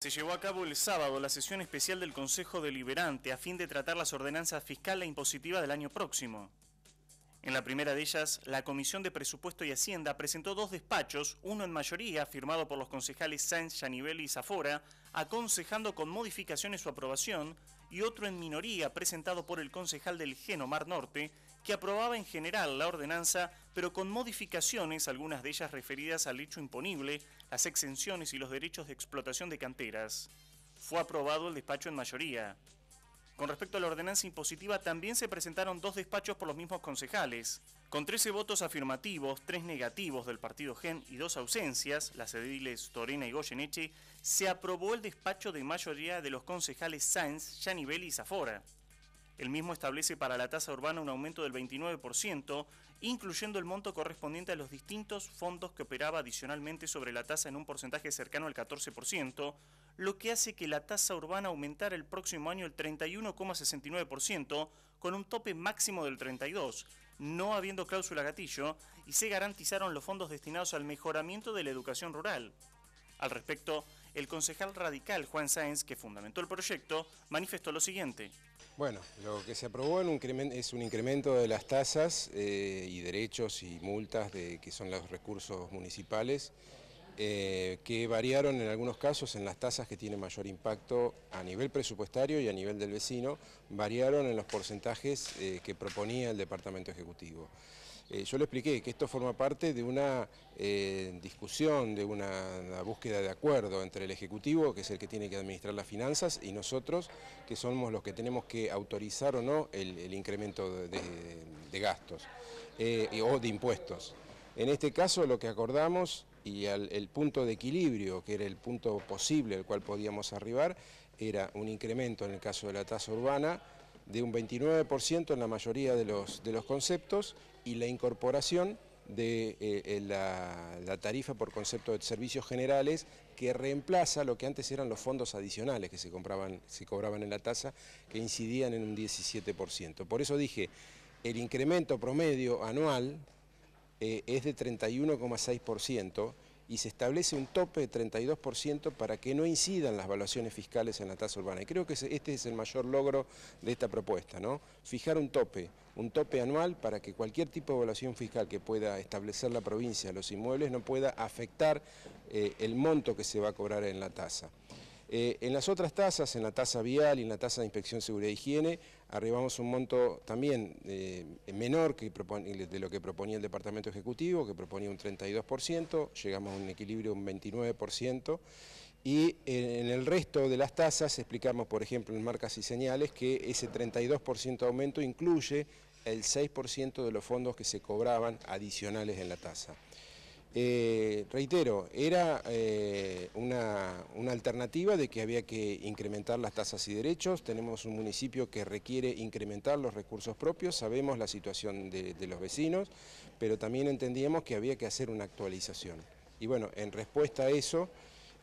Se llevó a cabo el sábado la sesión especial del Consejo Deliberante a fin de tratar las ordenanzas fiscal e impositiva del año próximo. En la primera de ellas, la Comisión de Presupuesto y Hacienda presentó dos despachos, uno en mayoría, firmado por los concejales Sainz, Yanivel y Zafora, aconsejando con modificaciones su aprobación, y otro en minoría, presentado por el concejal del Genomar Norte, que aprobaba en general la ordenanza, pero con modificaciones, algunas de ellas referidas al hecho imponible, las exenciones y los derechos de explotación de canteras. Fue aprobado el despacho en mayoría. Con respecto a la ordenanza impositiva, también se presentaron dos despachos por los mismos concejales, con 13 votos afirmativos, 3 negativos del partido GEN y dos ausencias, las ediles Torena y Goyeneche, se aprobó el despacho de mayoría de los concejales Sáenz, Yanibel y Zafora. El mismo establece para la tasa urbana un aumento del 29%, incluyendo el monto correspondiente a los distintos fondos que operaba adicionalmente sobre la tasa en un porcentaje cercano al 14%, lo que hace que la tasa urbana aumentara el próximo año el 31,69%, con un tope máximo del 32%, no habiendo cláusula gatillo, y se garantizaron los fondos destinados al mejoramiento de la educación rural. Al respecto, el concejal radical Juan Sáenz, que fundamentó el proyecto, manifestó lo siguiente. Bueno, lo que se aprobó es un incremento de las tasas eh, y derechos y multas de, que son los recursos municipales, eh, que variaron en algunos casos en las tasas que tienen mayor impacto a nivel presupuestario y a nivel del vecino, variaron en los porcentajes eh, que proponía el Departamento Ejecutivo. Eh, yo le expliqué que esto forma parte de una eh, discusión, de una, búsqueda de acuerdo entre el Ejecutivo, que es el que tiene que administrar las finanzas, y nosotros, que somos los que tenemos que autorizar o no el, incremento de, gastos eh, o de impuestos. En este caso lo que acordamos y el punto de equilibrio, que era el punto posible al cual podíamos arribar, era un incremento en el caso de la tasa urbana de un 29% en la mayoría de los, de los conceptos y la incorporación de eh, eh, la, tarifa por concepto de servicios generales que reemplaza lo que antes eran los fondos adicionales que se, compraban, se cobraban en la tasa, que incidían en un 17%. Por eso dije, el incremento promedio anual eh, es de 31,6%, y se establece un tope de 32% para que no incidan las evaluaciones fiscales en la tasa urbana. Y creo que este es el mayor logro de esta propuesta, ¿no? Fijar un tope, un tope anual para que cualquier tipo de evaluación fiscal que pueda establecer la provincia, los inmuebles, no pueda afectar eh, el monto que se va a cobrar en la tasa. Eh, en las otras tasas, en la tasa vial y en la tasa de inspección, seguridad e higiene, arribamos un monto también eh, menor que de lo que proponía el Departamento Ejecutivo, que proponía un 32%, llegamos a un equilibrio de un 29%, y eh, en el resto de las tasas explicamos, por ejemplo, en marcas y señales, que ese 32% de aumento incluye el 6% de los fondos que se cobraban adicionales en la tasa. Eh, reitero, era eh, una, alternativa de que había que incrementar las tasas y derechos, tenemos un municipio que requiere incrementar los recursos propios, sabemos la situación de, los vecinos, pero también entendíamos que había que hacer una actualización. Y bueno, en respuesta a eso,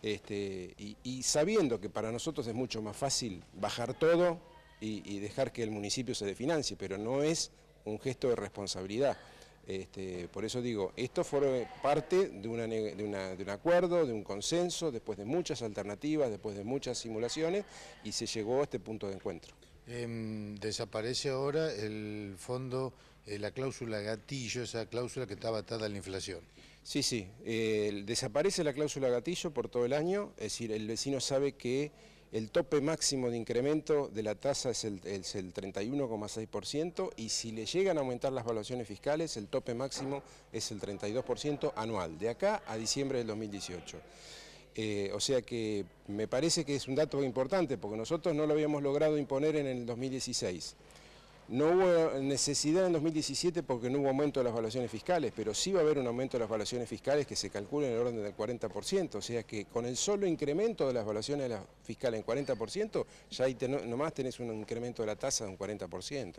este, y, sabiendo que para nosotros es mucho más fácil bajar todo y, y dejar que el municipio se definancie, pero no es un gesto de responsabilidad. Este, por eso digo, esto fue parte de, un acuerdo, de un consenso, después de muchas alternativas, después de muchas simulaciones, y se llegó a este punto de encuentro. Em, desaparece ahora el fondo, eh, la cláusula gatillo, esa cláusula que estaba atada a la inflación. Sí, sí, eh, desaparece la cláusula gatillo por todo el año, es decir, el vecino sabe que el tope máximo de incremento de la tasa es el, 31,6% y si le llegan a aumentar las valuaciones fiscales, el tope máximo es el 32% anual, de acá a diciembre del 2018. Eh, o sea que me parece que es un dato importante porque nosotros no lo habíamos logrado imponer en el 2016. No hubo necesidad en 2017 porque no hubo aumento de las evaluaciones fiscales, pero sí va a haber un aumento de las evaluaciones fiscales que se calcula en el orden del 40%, o sea que con el solo incremento de las valuaciones fiscales en 40%, ya ahí nomás tenés un incremento de la tasa de un 40%.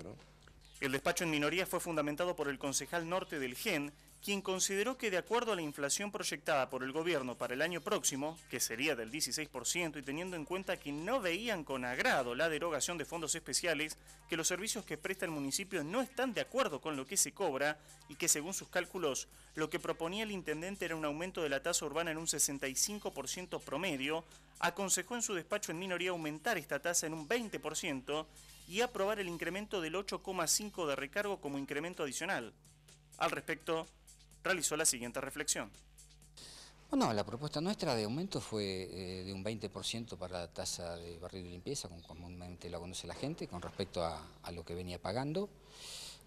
El despacho en minoría fue fundamentado por el concejal norte del GEN, quien consideró que de acuerdo a la inflación proyectada por el gobierno para el año próximo, que sería del 16%, y teniendo en cuenta que no veían con agrado la derogación de fondos especiales, que los servicios que presta el municipio no están de acuerdo con lo que se cobra y que según sus cálculos lo que proponía el intendente era un aumento de la tasa urbana en un 65% promedio, aconsejó en su despacho en minoría aumentar esta tasa en un 20% y aprobar el incremento del 8,5 de recargo como incremento adicional. Al respecto, realizó la siguiente reflexión. Bueno, la propuesta nuestra de aumento fue eh, de un 20% para la tasa de barril de limpieza, como comúnmente la conoce la gente, con respecto a, lo que venía pagando,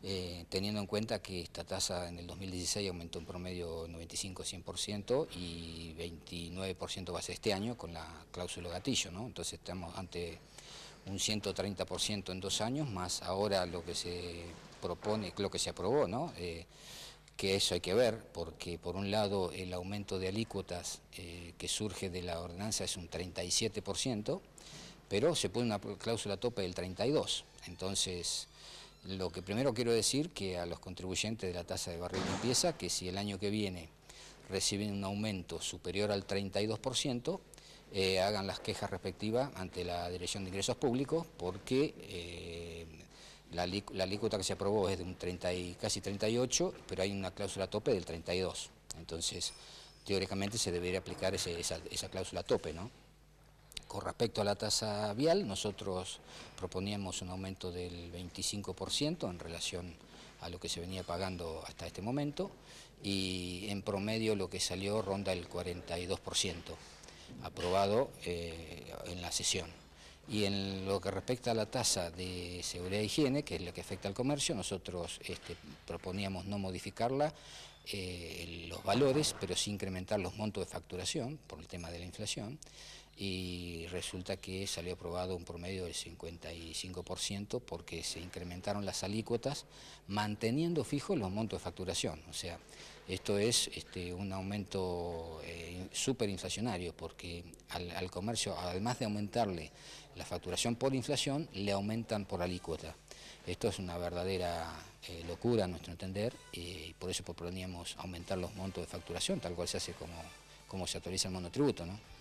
eh, teniendo en cuenta que esta tasa en el 2016 aumentó en promedio 95-100% y 29% va a ser este año con la cláusula gatillo, ¿no? Entonces estamos ante un 130% en dos años, más ahora lo que se propone, lo que se aprobó, ¿no? Eh, que eso hay que ver, porque por un lado el aumento de alícuotas eh, que surge de la ordenanza es un 37%, pero se pone una cláusula tope del 32%. Entonces, lo que primero quiero decir que a los contribuyentes de la tasa de barril limpieza, que si el año que viene reciben un aumento superior al 32%, eh, hagan las quejas respectivas ante la Dirección de Ingresos Públicos, porque... Eh, la, la alícuota que se aprobó es de un 30 casi 38, pero hay una cláusula tope del 32. Entonces, teóricamente se debería aplicar esa, cláusula tope, ¿no? Con respecto a la tasa vial, nosotros proponíamos un aumento del 25% en relación a lo que se venía pagando hasta este momento y en promedio lo que salió ronda el 42% aprobado eh, en la sesión. Y en lo que respecta a la tasa de seguridad e higiene, que es lo que afecta al comercio, nosotros este, proponíamos no modificarla, eh, los valores, pero sí incrementar los montos de facturación por el tema de la inflación y resulta que salió aprobado un promedio del 55% porque se incrementaron las alícuotas manteniendo fijos los montos de facturación. O sea, esto es este, un aumento eh, superinflacionario porque al, comercio, además de aumentarle la facturación por inflación, le aumentan por alícuota. Esto es una verdadera eh, locura a nuestro entender y por eso proponíamos aumentar los montos de facturación, tal cual se hace como, como se actualiza el monotributo. ¿no?